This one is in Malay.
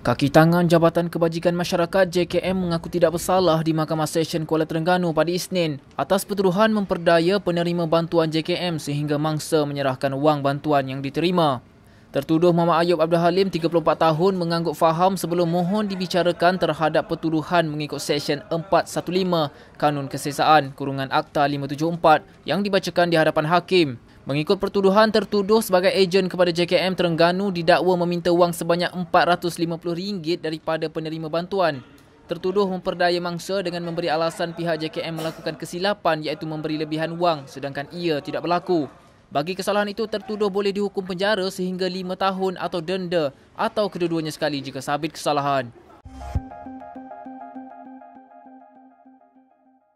Kaki tangan Jabatan Kebajikan Masyarakat JKM mengaku tidak bersalah di Mahkamah Session Kuala Terengganu pada Isnin atas petuduhan memperdaya penerima bantuan JKM sehingga mangsa menyerahkan wang bantuan yang diterima. Tertuduh Mama Ayub Abdul Halim, 34 tahun, mengangguk faham sebelum mohon dibicarakan terhadap petuduhan mengikut Session 415 Kanun Kesesaan Kurungan Akta 574 yang dibacakan di hadapan hakim. Mengikut pertuduhan tertuduh sebagai ejen kepada JKM Terengganu didakwa meminta wang sebanyak RM450 daripada penerima bantuan. Tertuduh memperdaya mangsa dengan memberi alasan pihak JKM melakukan kesilapan iaitu memberi lebihan wang sedangkan ia tidak berlaku. Bagi kesalahan itu tertuduh boleh dihukum penjara sehingga 5 tahun atau denda atau kedua-duanya sekali jika sabit kesalahan.